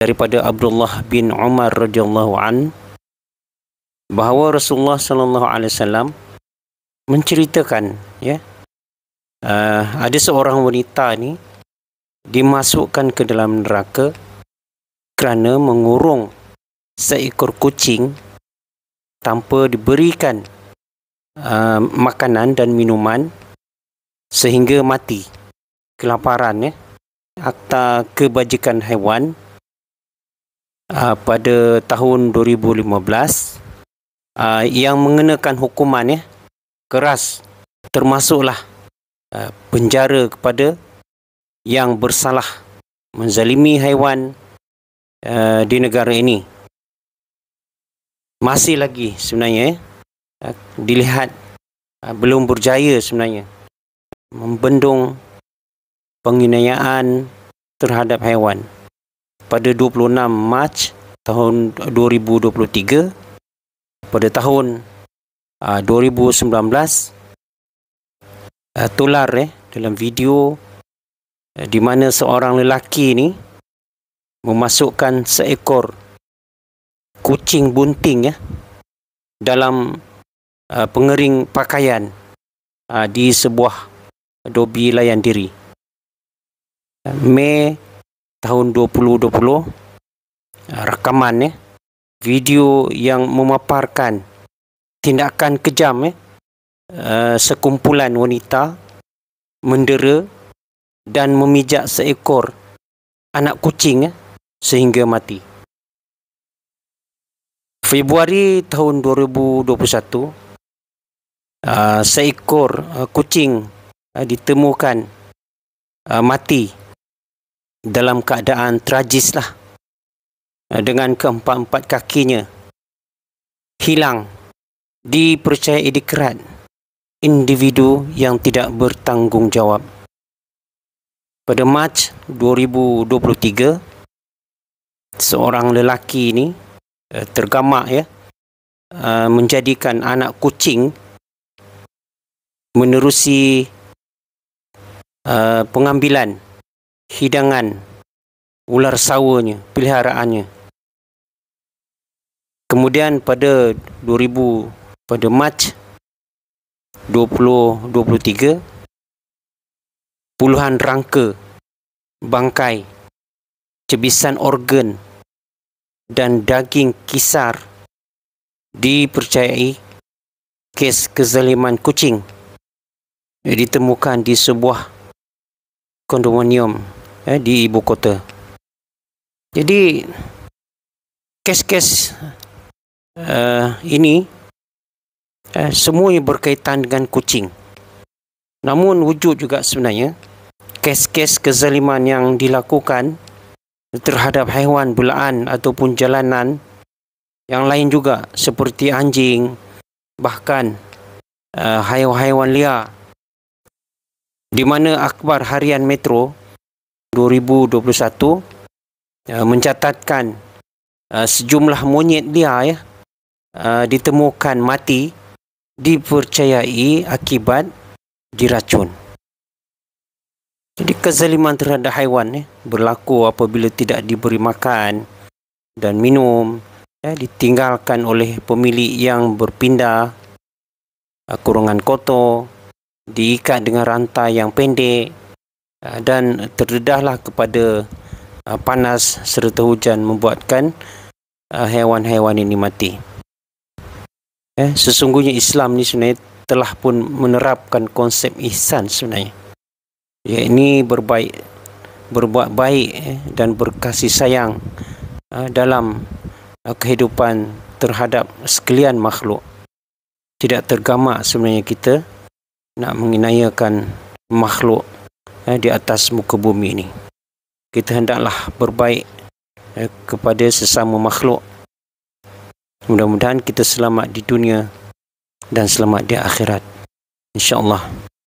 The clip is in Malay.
daripada Abdullah bin Umar radhiyallahu an bahawa Rasulullah sallallahu alaihi wasallam menceritakan ya uh, ada seorang wanita ni dimasukkan ke dalam neraka kerana mengurung seekor kucing tanpa diberikan uh, makanan dan minuman sehingga mati kelaparan ya atau kebajikan haiwan uh, pada tahun 2015 uh, ah, yang mengenakan hukuman ya keras termasuklah uh, penjara kepada yang bersalah menzalimi haiwan uh, di negara ini masih lagi sebenarnya uh, dilihat uh, belum berjaya sebenarnya membendung penginayaan terhadap haiwan pada 26 Mac tahun 2023 pada tahun uh, 2019 uh, tular eh dalam video uh, di mana seorang lelaki ni memasukkan seekor kucing bunting ya dalam uh, pengering pakaian uh, di sebuah dobi layan diri Mei tahun 2020 rakaman ya video yang memaparkan tindakan kejam ya sekumpulan wanita mendera dan memijak seekor anak kucing ya sehingga mati Februari tahun 2021 Uh, ah, seekor uh, kucing uh, ditemukan uh, mati dalam keadaan tragis lah eh, dengan keempat-empat kakinya hilang dipercayai dikerat individu yang tidak bertanggungjawab pada Mac 2023 seorang lelaki ini eh, tergamak ya eh, menjadikan anak kucing menerusi pengambilan hidangan ular sawanya, peliharaannya. Kemudian pada 2000 pada Mac 2023 puluhan rangka bangkai cebisan organ dan daging kisar dipercayai kes kezaliman kucing ditemukan di sebuah kondominium eh, di ibu kota. Jadi kes-kes uh, ini eh, semua yang berkaitan dengan kucing. Namun wujud juga sebenarnya kes-kes kezaliman yang dilakukan terhadap haiwan bulaan ataupun jalanan yang lain juga seperti anjing bahkan uh, haiwan-haiwan liar di mana akhbar harian metro 2021 eh, mencatatkan eh, sejumlah monyet liar ya eh, ditemukan mati dipercayai akibat diracun. Jadi kezaliman terhadap haiwan ya berlaku apabila tidak diberi makan dan minum ya ditinggalkan oleh pemilik yang berpindah kurungan kotor diikat dengan rantai yang pendek Ah, dan terdedahlah kepada ah, panas serta hujan membuatkan hewan-hewan ah, ini mati. Eh, sesungguhnya Islam ni sebenarnya telah pun menerapkan konsep ihsan sebenarnya. Ini berbaik berbuat baik eh, dan berkasih sayang dalam kehidupan terhadap sekalian makhluk. Tidak tergamak sebenarnya kita nak menginayakan makhluk eh, di atas muka bumi ini. Kita hendaklah berbaik eh, kepada sesama makhluk. Mudah-mudahan kita selamat di dunia dan selamat di akhirat. InsyaAllah.